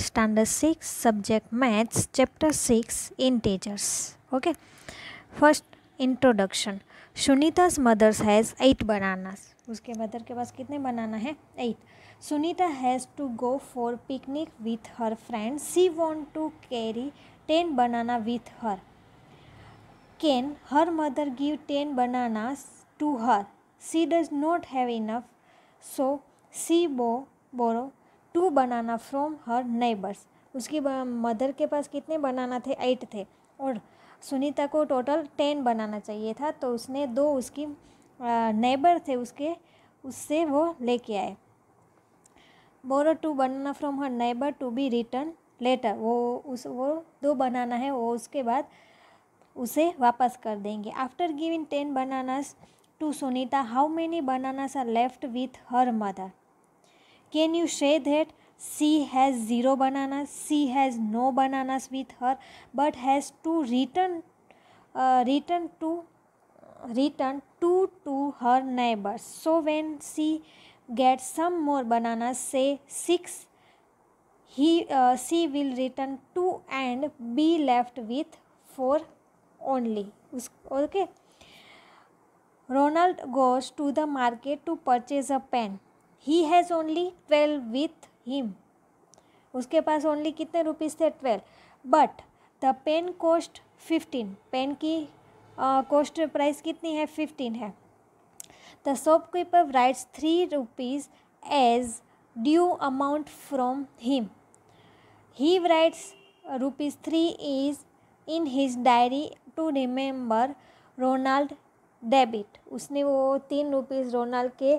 Standard six subject maths chapter six integers okay first introduction Sunita's mothers has eight bananas उसके mother के पास कितने banana है eight Sunita has to go for picnic with her friend she want to carry ten banana with her can her mother give ten banana to her she does not have enough so she bo borrow two banana from her neighbours उसकी मदर के पास कितने बनाना थे eight थे और सुनीता को total ten बनाना चाहिए था तो उसने दो उसकी नेबर थे उसके उससे वो लेके आए borrow two banana from her neighbour to be return later वो उस वो दो बनाना है वो उसके बाद उसे वापस कर देंगे after giving ten bananas to Sunita how many bananas are left with her mother can you say that she has zero banana she has no banana with her but has to return return two return two to her neighbours so when she get some more banana say six he she will return two and be left with four only उस okay Ronald goes to the market to purchase a pen he has only twelve with him उसके पास only कितने rupees थे twelve but the pen cost fifteen pen की cost price कितनी है fifteen है the shopkeeper writes three rupees as due amount from him he writes rupees three is in his diary to remember Ronald debit उसने वो तीन rupees Ronald के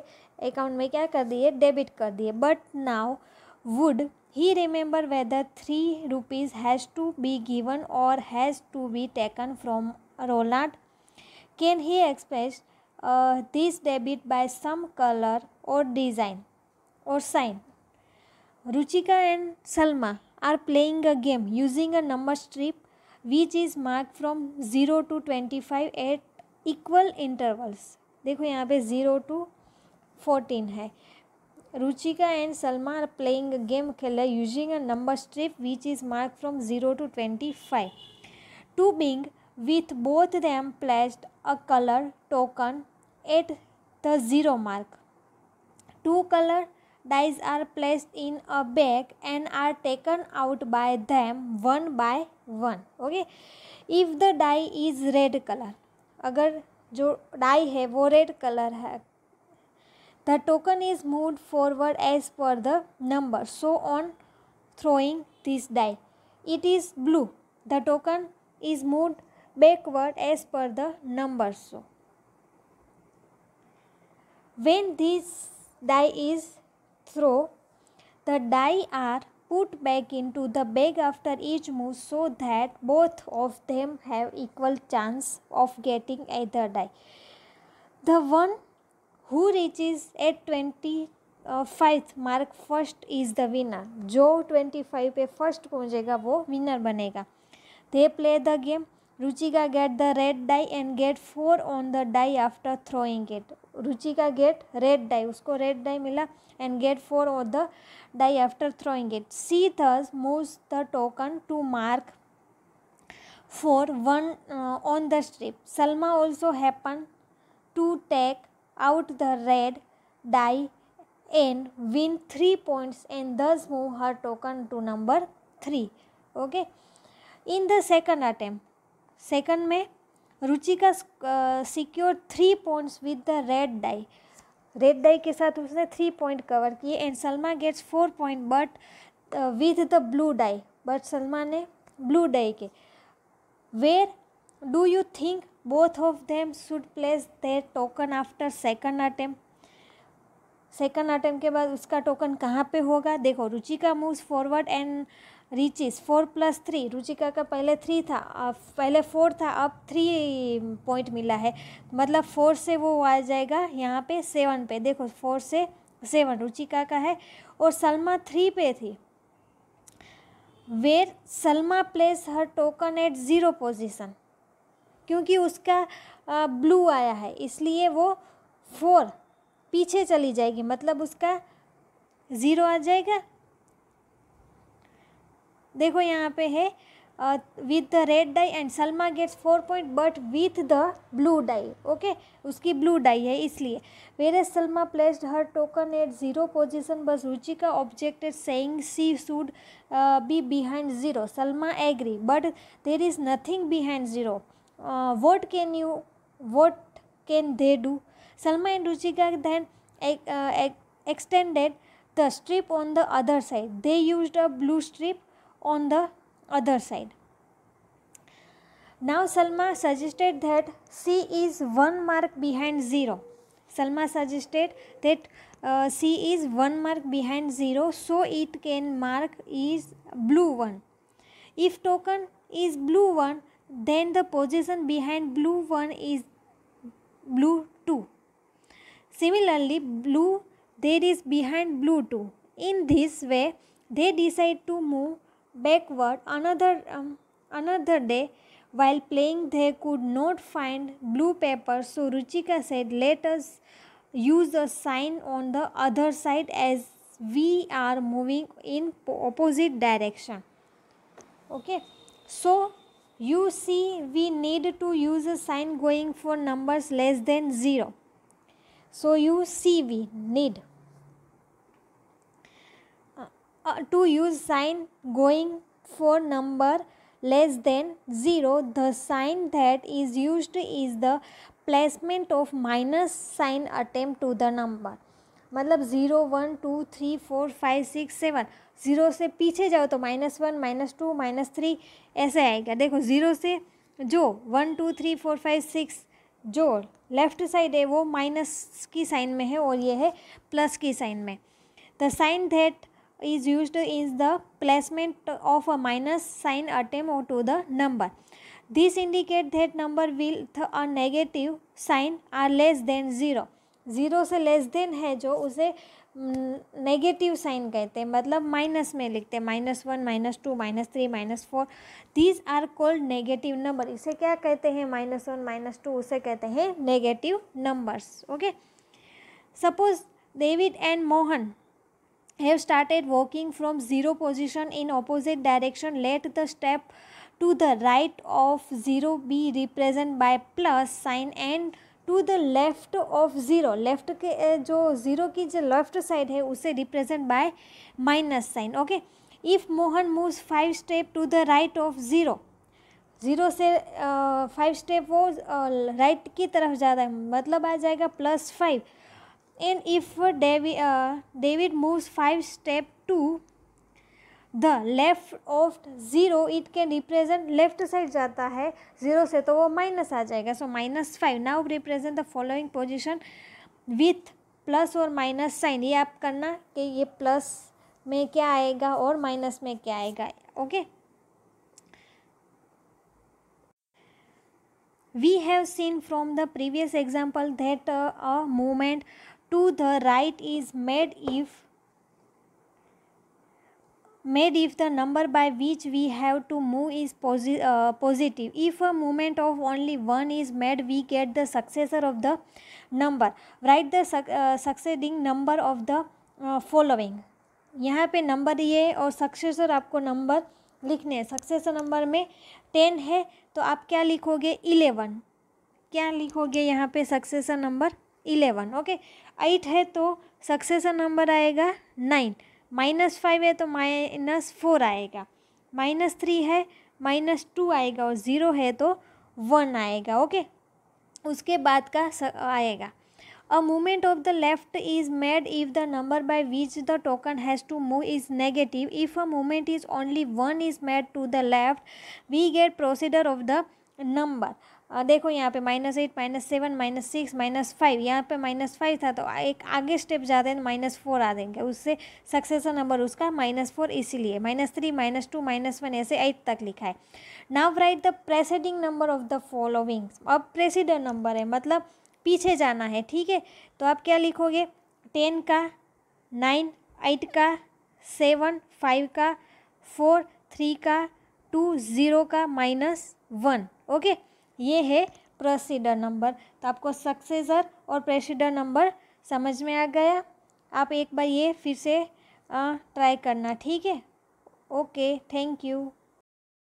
account में क्या कर दिए डेबिट कर दिए but now would he remember whether three rupees has to be given or has to be taken from Ronald can he express this debit by some colour or design or sign Ruchika and Salma are playing a game using a number strip which is mark from zero to twenty five at equal intervals देखो यहाँ पे zero to fourteen है Ruchika and Salma are playing game खेल रहे using a number strip which is mark from zero to twenty five to बिंग with both them placed a colour token at the zero mark two colour dice are placed in a bag and are taken out by them one by one okay if the die is red colour अगर जो डाई है वो red colour है the token is move forward as per the number so on throwing this die it is blue the token is move backward as per the number so when this die is throw the die are put back into the bag after each move so that both of them have equal chance of getting either die. The one who reaches at 20 five mark first is the winner जो twenty five पे first पहुंचेगा वो winner बनेगा they play the game Ruchika get the red die and get four on the die after throwing it. Ruchika get red die, उसको red die मिला and get four on the die after throwing it. C thus moves the token to mark four one uh, on the strip. Salma also happened to take out the red die and win three points and thus move her token to number three. Okay. In the second attempt, second में Ruchika secure three points with the red die red die के साथ उसने three point cover किए and Salma gets four point but with the blue die but Salma ने blue die के where do you think both of them should place their token after second attempt second attempt के बाद उसका token कहाँ पे होगा देखो Ruchika moves forward and reaches four plus three Ruchika का पहले थ्री था अब पहले फोर था अब थ्री पॉइंट मिला है मतलब फोर से वो आ जाएगा यहाँ पे सेवन पे देखो फोर से सेवन रुचिका का है और सलमा थ्री पे थी where Salma place her token at zero position क्योंकि उसका ब्लू आया है इसलिए वो फोर पीछे चली जाएगी मतलब उसका ज़ीरो आ जाएगा देखो यहाँ पे है with the red die and Salma gets four point but with the blue die okay उसकी ब्लू डाई है इसलिए where as Salma placed her token at zero position बस रुचि का ऑब्जेक्ट एट सेंग सी should be behind zero Salma agree but there is nothing behind zero what can you what can they do Salma and Ruchika then extended the strip on the other side they use a blue strip on the other side. Now Salma suggested that C is one mark behind zero. Salma suggested that uh, C is one mark behind zero, so it can mark is blue one. If token is blue one, then the position behind blue one is blue two. Similarly, blue there is behind blue two. In this way, they decide to move backward another um, another day while playing they could not find blue paper so ruchika said let us use a sign on the other side as we are moving in opposite direction okay so you see we need to use a sign going for numbers less than 0 so you see we need Uh, to use sign going for number less than 0 the sign that is used is the placement of minus sign attempt to the number मतलब zero one two three four five six seven zero से पीछे जाओ तो minus one minus two minus three ऐसे आएगा देखो zero से जो one two three four five six जो लेफ्ट साइड है वो माइनस की साइन में है और ये है प्लस की साइन में the sign that is used is the placement of a minus sign attempt to the number. This indicate that number will a negative sign are less than zero zero से less than है जो उसे negative mm, sign कहते हैं मतलब minus में लिखते हैं minus one minus two minus three minus four these are called negative number इसे क्या कहते हैं माइनस वन माइनस टू उसे कहते हैं negative numbers okay suppose David and Mohan have started walking from zero position in opposite direction let the step to the right of zero be represented by plus sign and to the left of zero left के जो zero की जो left side है उसे represent by minus sign okay if Mohan moves five step to the right of zero zero से five step वो right की तरफ ज़्यादा है मतलब आ जाएगा plus five and if Davy David moves five step to the left of zero it can represent left side जाता है ज़ीरो से तो वो माइनस आ जाएगा so minus five now represent the following position with plus और minus sign ये आप करना कि ये प्लस में क्या आएगा और माइनस में क्या आएगा okay we have seen from the previous example that a moment to the right is made if made if the number by which we have to move is posi uh, positive if a movement of only one is made we get the successor of the number write the su uh, succeeding number of the uh, following यहाँ पे number ये और successor आपको number लिखने हैं successor number में ten है तो आप क्या लिखोगे इलेवन क्या लिखोगे यहाँ पे successor number eleven okay eight है तो सक्सेसर नंबर आएगा नाइन माइनस फाइव है तो माइनस फोर आएगा माइनस थ्री है माइनस टू आएगा और ज़ीरो है तो वन आएगा ओके उसके बाद का आएगा a movement of the left is made if the number by which the token has to move is negative if a movement is only one is made to the left we get procedure of the number देखो यहाँ पे minus eight minus seven minus six minus five यहाँ पे minus five था तो एक आगे step जाते हैं माइनस तो फोर आ देंगे उससे सक्सेसर नंबर उसका माइनस फोर इसीलिए minus three minus two minus one ऐसे एट तक लिखा है now write the preceding number of the following अब प्रेसिडेंट नंबर है मतलब पीछे जाना है ठीक है तो आप क्या लिखोगे टेन का नाइन एट का सेवन फाइव का फोर थ्री का टू ज़ीरो का माइनस वन ओके ये है प्रोसीडर नंबर तो आपको सक्सेसर और प्रेसिडर नंबर समझ में आ गया आप एक बार ये फिर से ट्राई करना ठीक है ओके थैंक यू